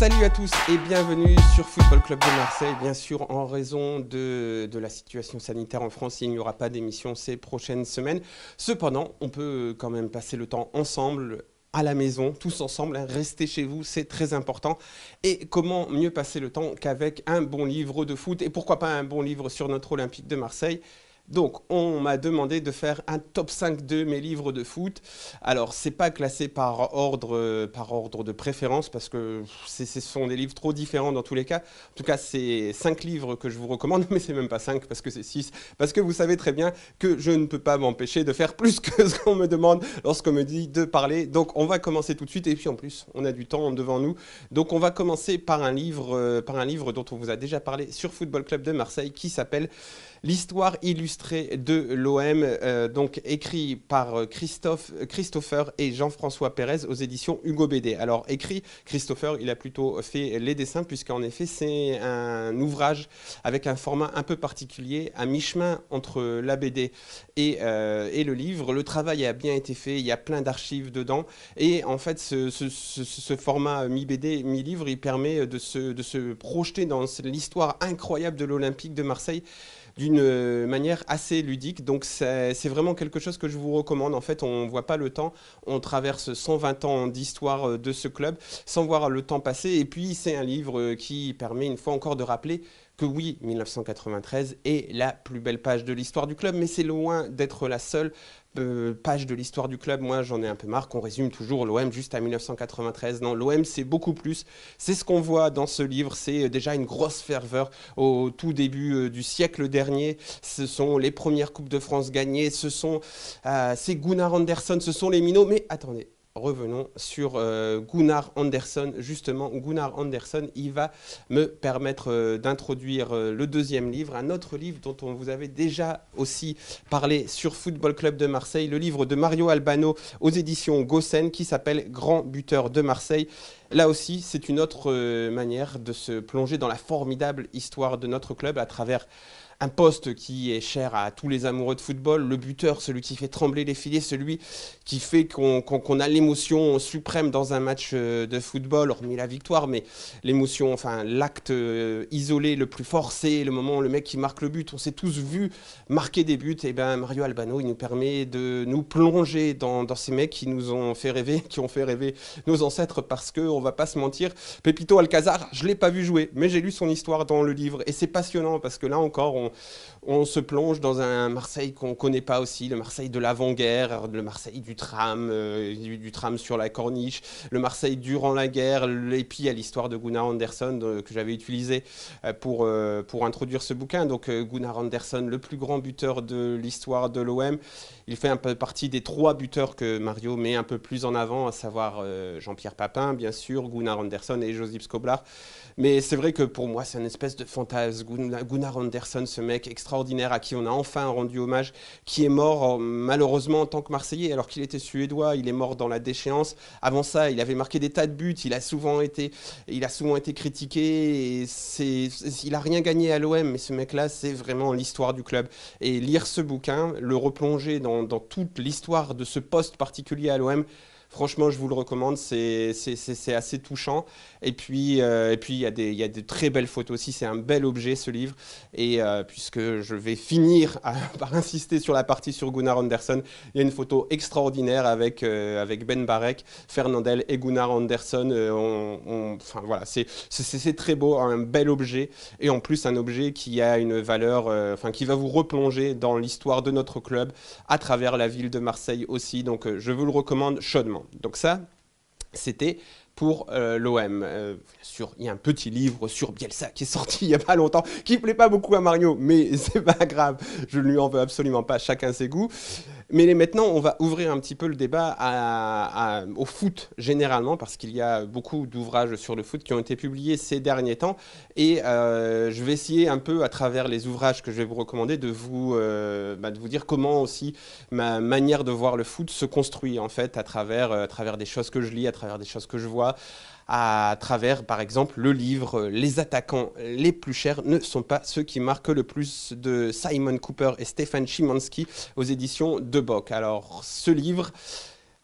Salut à tous et bienvenue sur Football Club de Marseille. Bien sûr, en raison de, la situation sanitaire en France, il n'y aura pas d'émission ces prochaines semaines. Cependant, on peut quand même passer le temps ensemble à la maison, tous ensemble, rester hein. restez chez vous, c'est très important. Et comment mieux passer le temps qu'avec un bon livre de foot et pourquoi pas un bon livre sur notre Olympique de Marseille donc, on m'a demandé de faire un top 5 de mes livres de foot. Alors, ce n'est pas classé par ordre, euh, par ordre de préférence parce que ce sont des livres trop différents dans tous les cas. En tout cas, c'est 5 livres que je vous recommande, mais ce c'est même pas 5 parce que c'est 6. Parce que vous savez très bien que je ne peux pas m'empêcher de faire plus que ce qu'on me demande lorsqu'on me dit de parler. Donc, on va commencer tout de suite. Et puis, en plus, on a du temps devant nous. Donc, on va commencer par euh, par un livre dont on vous a déjà parlé sur Football Club de Marseille qui s'appelle l'histoire illustrée de l'OM, euh, donc écrit par euh, Christophe, euh, Christopher et Jean-François Pérez aux éditions Hugo BD. Alors écrit, Christopher, il a plutôt fait les dessins, puisqu'en effet, c'est un ouvrage avec un format un peu particulier, à mi-chemin entre la BD et, le livre. Le travail a bien été fait, il y a plein d'archives dedans, et en fait, ce, format mi-BD, mi-livre, il permet de se, de se projeter dans l'histoire incroyable de l'Olympique de Marseille d'une euh, manière assez ludique. Donc c'est vraiment quelque chose que je vous recommande. En fait, on ne voit pas le temps. On traverse 120 ans d'histoire euh, de ce club sans voir le temps passer. Et puis c'est un livre euh, qui permet une fois encore de rappeler que oui, 1993 est la plus belle page de l'histoire du club, mais c'est loin d'être la seule euh, page de l'histoire du club. Moi, j'en ai un peu marre qu'on résume toujours l'OM juste à 1993. Non, l'OM, c'est beaucoup plus. C'est ce qu'on voit dans ce livre. C'est euh, déjà une grosse ferveur au tout début euh, du siècle dernier. Ce sont les premières Coupes de France gagnées. Ce sont, ces c'est Gunnar Anderson, ce sont les minots. Mais attendez, revenons sur euh, Gunnar Anderson. Justement, Gunnar Anderson, il va me permettre euh, d'introduire euh, le deuxième livre, un autre livre dont on vous avait déjà aussi parlé sur Football Club de Marseille, le livre de Mario Albano aux éditions Gossen qui s'appelle Grand buteur de Marseille. Là aussi, c'est une autre manière de se plonger dans la formidable histoire de notre club à travers un poste qui est cher à tous les amoureux de football, le buteur, celui qui fait trembler les filets, celui qui fait qu'on a l'émotion suprême dans un match euh, de football, hormis la victoire, mais l'émotion, enfin l'acte euh, isolé le plus forcé, le moment, le mec qui marque le but, on s'est tous vu marquer des buts, et eh bien Mario Albano, il nous permet de nous plonger dans, dans ces mecs qui nous ont fait rêver, qui ont fait rêver nos ancêtres, parce que on va pas se mentir, Pepito Alcazar, je l'ai pas vu jouer, mais j'ai lu son histoire dans le livre, et c'est passionnant, parce que là encore, on on, se plonge dans un Marseille qu'on ne connaît pas aussi, le Marseille de l'avant-guerre, euh, le Marseille du tram, euh, du, tram sur la corniche, le Marseille durant la guerre, l'épi à l'histoire de Gunnar Anderson euh, que j'avais utilisé pour, pour introduire ce bouquin. Donc Gunnar Anderson, le plus grand buteur de l'histoire de l'OM, il fait un peu partie des trois buteurs que Mario met un peu plus en avant, à savoir Jean-Pierre Papin, bien sûr, Gunnar Andersson et Josip Skoblar. Mais c'est vrai que pour moi, c'est une espèce de fantasme. Gunnar Anderson, ce mec extraordinaire à qui on a enfin rendu hommage, qui est mort euh, malheureusement en tant que Marseillais, alors qu'il était suédois, il est mort dans la déchéance. Avant ça, il avait marqué des tas de buts, il a souvent été, il a souvent été critiqué, et il a rien gagné à l'OM, mais ce mec-là, c'est vraiment l'histoire du club. Et lire ce bouquin, le replonger dans toute l'histoire de ce poste particulier à l'OM, Franchement, je vous le recommande, c'est assez touchant. Euh, et puis, il y, a des, de très belles photos aussi, c'est un bel objet ce livre. Et euh, puisque je vais finir par insister sur la partie sur Gunnar Anderson, il y a une photo extraordinaire avec, euh, avec Ben Barek, Fernandel et Gunnar Anderson. voilà, c'est très beau, un bel objet. Et en plus, un objet qui a une valeur, enfin qui va vous replonger dans l'histoire de notre club à travers la ville de Marseille aussi. Donc je vous le recommande chaudement. Donc ça, c'était pour euh, l'OM. Euh, sur, il y a un petit livre sur Bielsa qui est sorti il n'y a pas longtemps, qui ne plaît pas beaucoup à Mario, mais c'est pas grave, je ne lui en veux absolument pas, chacun ses goûts. Mais maintenant, on va ouvrir un petit peu le débat au foot généralement, parce qu'il y a beaucoup d'ouvrages sur le foot qui ont été publiés ces derniers temps. Et euh, je vais essayer un peu, à travers les ouvrages que je vais vous recommander, de vous, euh, bah, de vous dire comment aussi ma manière de voir le foot se construit, en fait, à travers, euh, à travers des choses que je lis, à travers des choses que je vois, à travers, par exemple, le livre euh, Les attaquants les plus chers ne sont pas ceux qui marquent le plus de Simon Cooper et Stefan Szymanski aux éditions de Bock. Alors, ce livre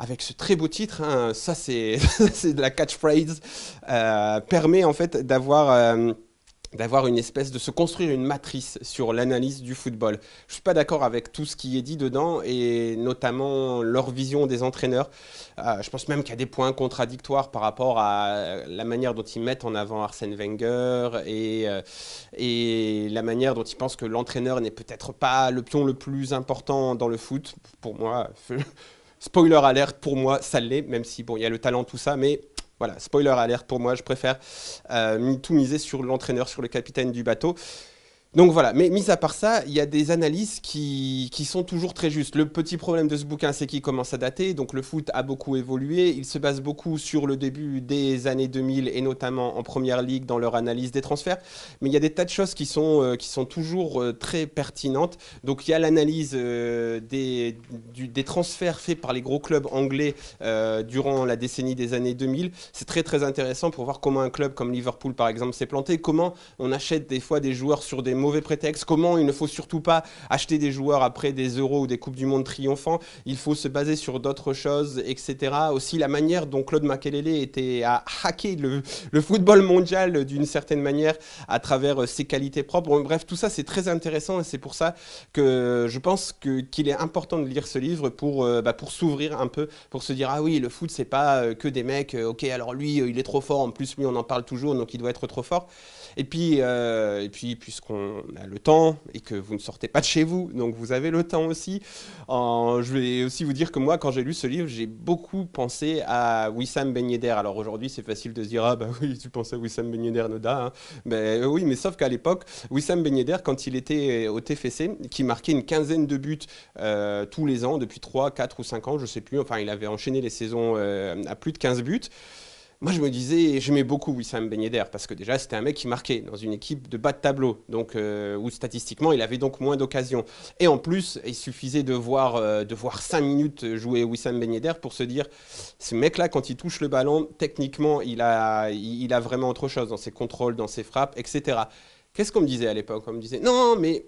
avec ce très beau titre, hein, ça c'est de la catchphrase, euh, permet en fait d'avoir euh, d'avoir une espèce de se construire une matrice sur l'analyse du football. Je suis pas d'accord avec tout ce qui est dit dedans et notamment leur vision des entraîneurs. Euh, je pense même qu'il y a des points contradictoires par rapport à la manière dont ils mettent en avant Arsène Wenger et, euh, et la manière dont ils pensent que l'entraîneur n'est peut-être pas le pion le plus important dans le foot. Pour moi, spoiler alerte, pour moi ça l'est, même si bon il y a le talent tout ça, mais voilà, spoiler alerte pour moi, je préfère euh, tout miser sur l'entraîneur, sur le capitaine du bateau. Donc voilà, mais mis à part ça, il y a des analyses qui, qui, sont toujours très justes. Le petit problème de ce bouquin, c'est qu'il commence à dater, donc le foot a beaucoup évolué, il se base beaucoup sur le début des années 2000 et notamment en Première Ligue dans leur analyse des transferts, mais il y a des tas de choses qui sont, euh, qui sont toujours euh, très pertinentes. Donc il y a l'analyse euh, des, des transferts faits par les gros clubs anglais durant la décennie des années 2000. C'est très très intéressant pour voir comment un club comme Liverpool par exemple s'est planté, comment on achète des fois des joueurs sur des mauvais prétexte, comment il ne faut surtout pas acheter des joueurs après des euros ou des Coupes du Monde triomphants, il faut se baser sur d'autres choses, etc. Aussi la manière dont Claude Makelele était à hacker le, football mondial d'une certaine manière à travers euh, ses qualités propres. bref, tout ça c'est très intéressant et c'est pour ça que je pense qu'il est important de lire ce livre pour, euh, bah, pour s'ouvrir un peu, pour se dire ah oui, le foot c'est pas euh, que des mecs, ok alors lui il est trop fort, en plus lui on en parle toujours donc il doit être trop fort. Et puis, et puis puisqu'on on a le temps et que vous ne sortez pas de chez vous, donc vous avez le temps aussi. je vais aussi vous dire que moi, quand j'ai lu ce livre, j'ai beaucoup pensé à Wissam Ben Alors aujourd'hui, c'est facile de se dire, ah bah oui, tu penses à Wissam Ben Noda. Mais, hein. ben, euh, oui, mais sauf qu'à l'époque, Wissam Ben quand il était euh, au TFC, qui marquait une quinzaine de buts euh, tous les ans, depuis 3, 4 ou 5 ans, je ne sais plus, enfin il avait enchaîné les saisons à plus de 15 buts. Moi, je me disais, j'aimais beaucoup Wissam Ben Yedder parce que déjà, c'était un mec qui marquait dans une équipe de bas de tableau, donc euh, où statistiquement, il avait donc moins d'occasions. Et en plus, il suffisait de voir, euh, de voir 5 minutes jouer Wissam Ben Yedder pour se dire, ce mec-là, quand il touche le ballon, techniquement, il a, il, a vraiment autre chose dans ses contrôles, dans ses frappes, etc. Qu'est-ce qu'on me disait à l'époque On me disait, non, mais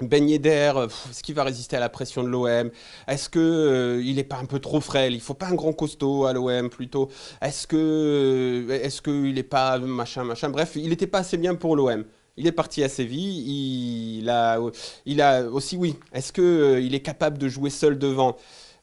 ben d'air euh, est-ce qu'il va résister à la pression de l'OM Est-ce que euh, il n'est pas un peu trop frêle Il faut pas un grand costaud à l'OM plutôt Est-ce que euh, est qu'il n'est pas machin machin Bref, il n'était pas assez bien pour l'OM. Il est parti à Séville. Il a, il a aussi oui. Est-ce qu'il est capable de jouer seul devant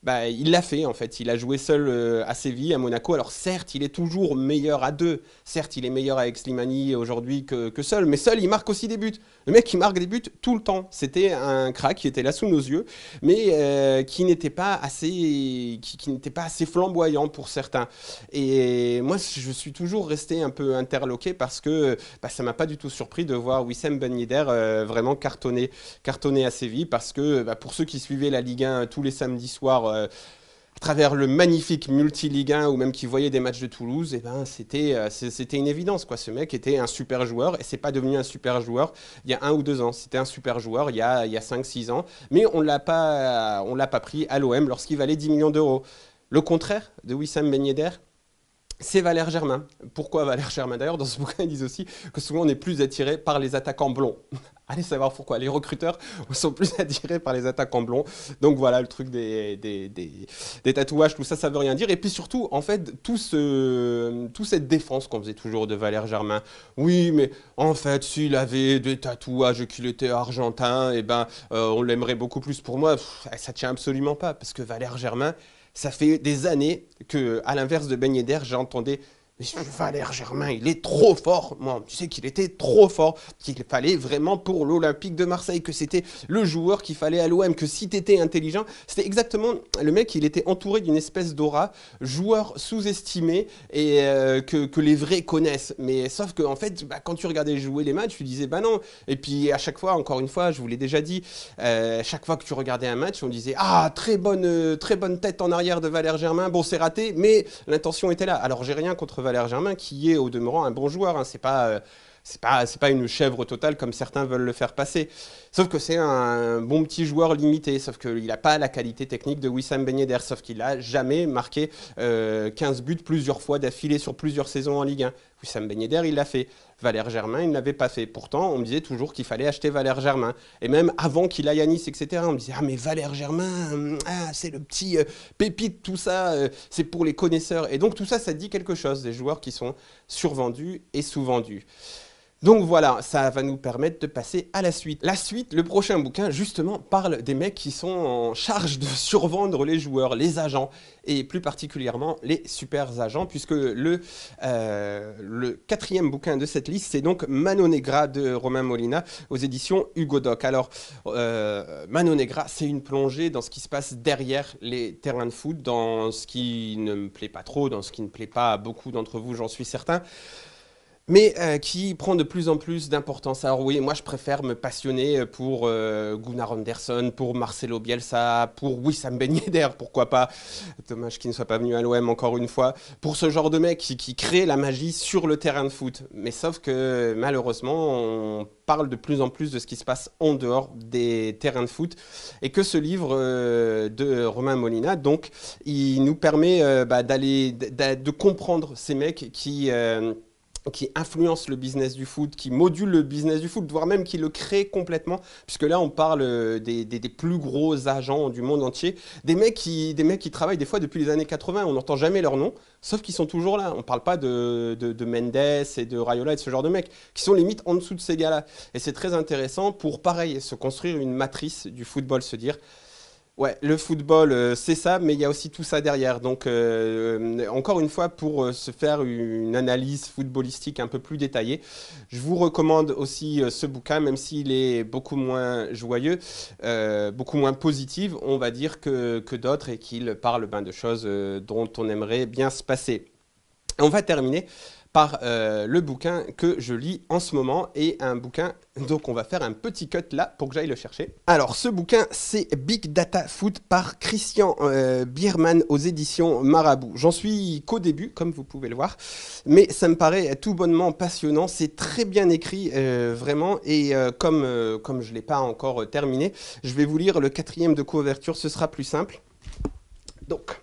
bah, il l'a fait en fait. Il a joué seul euh, à Séville, à Monaco. Alors certes, il est toujours meilleur à deux. Certes, il est meilleur avec Slimani aujourd'hui que, que, seul, mais seul, il marque aussi des buts. Le mec, il marque des buts tout le temps. C'était un crack qui était là sous nos yeux, mais euh, qui n'était pas assez, qui, n'était pas assez flamboyant pour certains. Et moi, je suis toujours resté un peu interloqué parce que bah, ça m'a pas du tout surpris de voir Wissem Ben Yedder euh, vraiment cartonner, cartonner à Séville, parce que bah, pour ceux qui suivaient la Ligue 1 tous les samedis soirs euh, à travers le magnifique multi 1 ou même qui voyait des matchs de Toulouse, et eh ben c'était euh, c'était une évidence quoi. Ce mec était un super joueur et c'est pas devenu un super joueur il y a un ou deux ans. C'était un super joueur il y a il y cinq six ans, mais on l'a pas l'a pas pris à l'OM lorsqu'il valait 10 millions d'euros. Le contraire de Wissam Ben Yedder, c'est Valère Germain. Pourquoi Valère Germain D'ailleurs, dans ce bouquin, ils disent aussi que souvent on est plus attiré par les attaquants blonds. Allez savoir pourquoi. Les recruteurs sont plus attirés par les attaquants blonds. Donc voilà, le truc des, des, tatouages, tout ça, ça veut rien dire. Et puis surtout, en fait, tout ce, toute cette défense qu'on faisait toujours de Valère Germain. Oui, mais en fait, s'il avait des tatouages qu'il était argentin, eh ben, euh, on l'aimerait beaucoup plus pour moi. Ça ça tient absolument pas, parce que Valère Germain, ça fait des années que, à l'inverse de Ben j'ai j'entendais Valère Germain, il est trop fort. Moi, tu sais qu'il était trop fort, qu'il fallait vraiment pour l'Olympique de Marseille, que c'était le joueur qu'il fallait à l'OM, que si t'étais intelligent, c'était exactement le mec, il était entouré d'une espèce d'aura, joueur sous-estimé et euh, que, les vrais connaissent. Mais sauf que, en fait, bah, quand tu regardais jouer les matchs, tu disais, bah non. Et puis, à chaque fois, encore une fois, je vous l'ai déjà dit, à euh, chaque fois que tu regardais un match, on disait, ah, très bonne, euh, très bonne tête en arrière de Valère Germain, bon, c'est raté, mais l'intention était là. Alors, j'ai rien contre Valère Germain, qui est au demeurant un bon joueur. Hein. Euh, c'est pas c'est pas, pas une chèvre totale comme certains veulent le faire passer. Sauf que c'est un bon petit joueur limité, sauf qu'il n'a pas la qualité technique de Wissam Ben Yedder, sauf qu'il n'a jamais marqué 15 euh, buts plusieurs fois d'affilée sur plusieurs saisons en Ligue 1. Wissam Ben Yedder, il l'a fait. Valère Germain, il n'avait pas fait. Pourtant, on me disait toujours qu'il fallait acheter Valère Germain. Et même avant qu'il aille à Nice, etc., on me disait Ah, mais Valère Germain, hum, ah, c'est le petit euh, pépite, tout ça, euh, c'est pour les connaisseurs. Et donc, tout ça, ça dit quelque chose des joueurs qui sont survendus et sous-vendus. Donc voilà, ça va nous permettre de passer à la suite. La suite, le prochain bouquin, justement, parle des mecs qui sont en charge de survendre les joueurs, les agents, et plus particulièrement les super agents, puisque euh, le, quatrième bouquin de cette liste, c'est donc Mano Negra de Romain Molina aux éditions Hugo Doc. Alors, euh, Negra, c'est une plongée dans ce qui se passe derrière les terrains de foot, dans ce qui ne me plaît pas trop, dans ce qui ne plaît pas à beaucoup d'entre vous, j'en suis certain mais euh, qui prend de plus en plus d'importance. Alors oui, moi je préfère me passionner euh, pour euh, Gunnar Anderson, pour Marcelo Bielsa, pour Wissam Ben Yedder, pourquoi pas. Dommage qu'il ne soit pas venu à l'OM encore une fois. Pour ce genre de mec qui, crée la magie sur le terrain de foot. Mais sauf que malheureusement, on parle de plus en plus de ce qui se passe en dehors des terrains de foot et que ce livre de Romain Molina, donc, il nous permet bah, d'aller, de comprendre ces mecs qui qui influence le business du foot, qui module le business du foot, voire même qui le crée complètement, puisque là on parle euh, des, plus gros agents du monde entier, des mecs, qui, travaillent des fois depuis les années 80, on n'entend jamais leur nom, sauf qu'ils sont toujours là. On ne parle pas de, de, Mendes et de Rayola et de ce genre de mecs, qui sont les mythes en dessous de ces gars-là. Et c'est très intéressant pour, pareil, se construire une matrice du football, se dire, le football, euh, c'est ça, mais il y a aussi tout ça derrière. Donc, euh, euh, encore une fois, pour se faire une analyse footballistique un peu plus détaillée, je vous recommande aussi ce bouquin, même s'il est beaucoup moins joyeux, beaucoup moins positif, on va dire, que, d'autres, et qu'il parle ben, de choses dont on aimerait bien se passer. On va terminer par euh, le bouquin que je lis en ce moment et un bouquin, donc on va faire un petit cut là pour que j'aille le chercher. Alors ce bouquin c'est Big Data Food par Christian euh, Biermann aux éditions Marabout. J'en suis qu'au début comme vous pouvez le voir, mais ça me paraît tout bonnement passionnant, c'est très bien écrit euh, vraiment et comme, comme je ne l'ai pas encore terminé, je vais vous lire le quatrième de couverture, ce sera plus simple. Donc...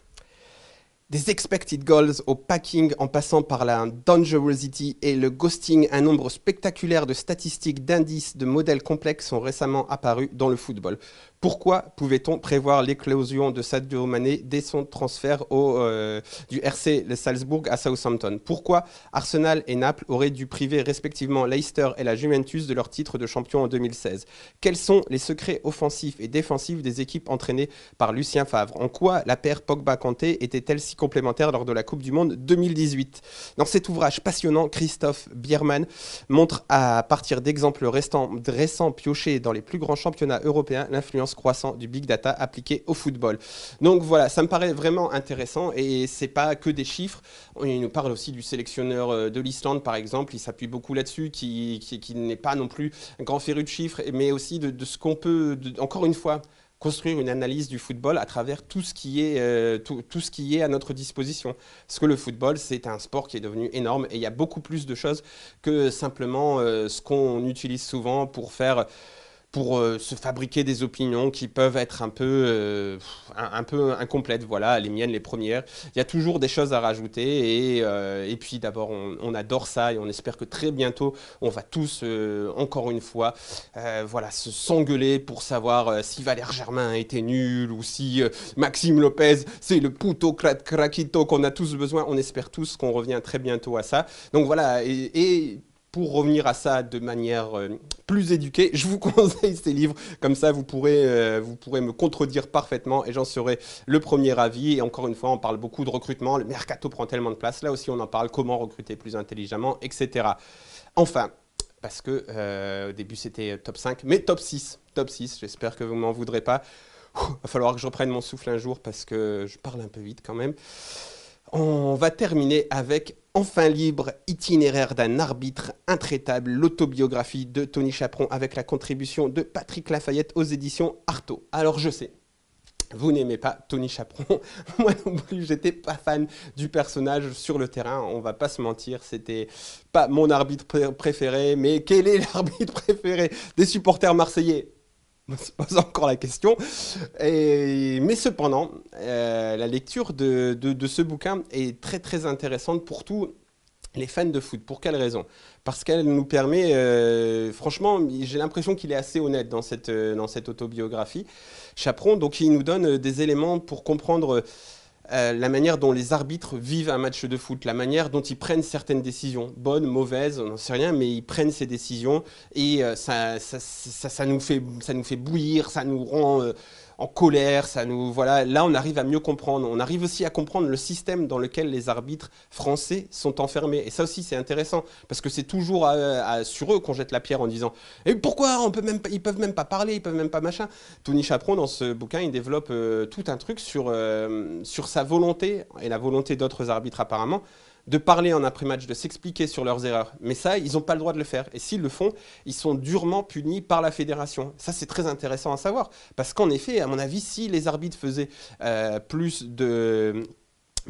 Des expected goals au packing en passant par la dangerosity et le ghosting, un nombre spectaculaire de statistiques, d'indices, de modèles complexes sont récemment apparus dans le football. Pourquoi pouvait-on prévoir l'éclosion de Sadio Mané dès son transfert au, euh, du RC Salzbourg à Southampton Pourquoi Arsenal et Naples auraient dû priver respectivement Leicester et la Juventus de leur titre de champion en 2016 Quels sont les secrets offensifs et défensifs des équipes entraînées par Lucien Favre En quoi la paire Pogba-Kanté était-elle si complémentaire lors de la Coupe du Monde 2018 Dans cet ouvrage passionnant, Christophe Biermann montre à partir d'exemples récents piochés dans les plus grands championnats européens l'influence croissant du big data appliqué au football. Donc voilà, ça me paraît vraiment intéressant et c'est pas que des chiffres. Il nous parle aussi du sélectionneur euh, de l'Islande par exemple, il s'appuie beaucoup là-dessus, qui, n'est pas non plus un grand féru de chiffres, mais aussi de, ce qu'on peut, encore une fois, construire une analyse du football à travers tout ce qui est, euh, tout, ce qui est à notre disposition. Parce que le football, c'est un sport qui est devenu énorme et il y a beaucoup plus de choses que simplement euh, ce qu'on utilise souvent pour faire pour euh, se fabriquer des opinions qui peuvent être un peu, euh, un, peu incomplètes, voilà, les miennes les premières. Il y a toujours des choses à rajouter et, euh, et puis d'abord on, adore ça et on espère que très bientôt on va tous, encore une fois, voilà, se s'engueuler pour savoir si Valère Germain était nul ou si Maxime Lopez c'est le puto crac craquito qu'on a tous besoin. On espère tous qu'on revient très bientôt à ça. Donc voilà, et pour revenir à ça de manière euh, plus éduquée, je vous conseille ces livres. Comme ça, vous pourrez, euh, vous pourrez me contredire parfaitement et j'en serai le premier avis. Et encore une fois, on parle beaucoup de recrutement. Le mercato prend tellement de place. Là aussi, on en parle. Comment recruter plus intelligemment, etc. Enfin, parce que euh, au début, c'était top 5, mais top 6. Top 6, j'espère que vous m'en voudrez pas. Il va falloir que je reprenne mon souffle un jour parce que je parle un peu vite quand même. On va terminer avec Enfin libre, itinéraire d'un arbitre intraitable, l'autobiographie de Tony Chaperon avec la contribution de Patrick Lafayette aux éditions Artaud. Alors je sais, vous n'aimez pas Tony Chaperon. Moi non plus, j'étais pas fan du personnage sur le terrain. On va pas se mentir, c'était pas mon arbitre préféré. Mais quel est l'arbitre préféré des supporters marseillais se pose encore la question. mais cependant, euh, la lecture de, ce bouquin est très très intéressante pour tous les fans de foot. Pour quelle raison Parce qu'elle nous permet, euh, franchement, j'ai l'impression qu'il est assez honnête dans cette, euh, dans cette autobiographie. Chaperon, donc il nous donne des éléments pour comprendre... Euh, la manière dont les arbitres vivent un match de foot, la manière dont ils prennent certaines décisions, bonnes, mauvaises, on n'en sait rien, mais ils prennent ces décisions et euh, ça, nous fait, bouillir, ça nous rend... Euh, en colère, ça nous voilà. Là, on arrive à mieux comprendre. On arrive aussi à comprendre le système dans lequel les arbitres français sont enfermés. Et ça aussi, c'est intéressant parce que c'est toujours sur eux qu'on jette la pierre en disant et pourquoi on peut même ils peuvent même pas parler, ils peuvent même pas machin. Tony Chaperon dans ce bouquin, il développe euh, tout un truc sur euh, sur sa volonté et la volonté d'autres arbitres apparemment de parler en après-match, de s'expliquer sur leurs erreurs. Mais ça, ils n'ont pas le droit de le faire. Et s'ils le font, ils sont durement punis par la fédération. Ça, c'est très intéressant à savoir. Parce qu'en effet, à mon avis, si les arbitres faisaient euh, plus de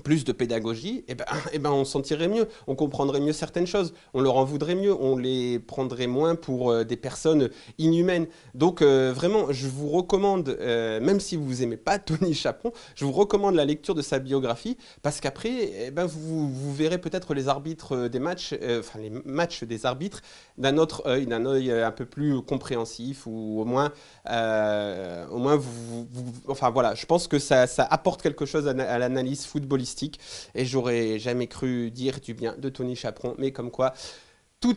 plus de pédagogie, eh ben, eh ben on s'en tirerait mieux, on comprendrait mieux certaines choses, on leur en voudrait mieux, on les prendrait moins pour euh, des personnes inhumaines. Donc euh, vraiment, je vous recommande, euh, même si vous aimez pas Tony Chapon, je vous recommande la lecture de sa biographie, parce qu'après, eh ben, vous, verrez peut-être les arbitres des matchs, enfin les matchs des arbitres, d'un autre œil, d'un œil un peu plus compréhensif, ou au moins, au moins vous, enfin voilà, je pense que ça, apporte quelque chose à, à l'analyse footballistique et j'aurais jamais cru dire du bien de Tony Chaperon, mais comme quoi tout,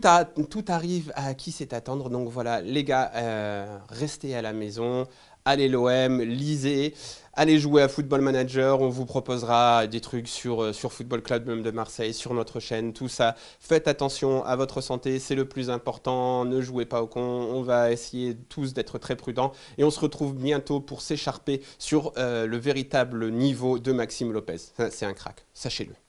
tout arrive à qui c'est attendre. Donc voilà, les gars, euh, restez à la maison allez l'OM, lisez, allez jouer à Football Manager. On vous proposera des trucs sur, euh, sur Football Club même de Marseille, sur notre chaîne, tout ça. Faites attention à votre santé, c'est le plus important. Ne jouez pas au con. On va essayer tous d'être très prudents. Et on se retrouve bientôt pour s'écharper sur euh, le véritable niveau de Maxime Lopez. C'est un crack, sachez-le.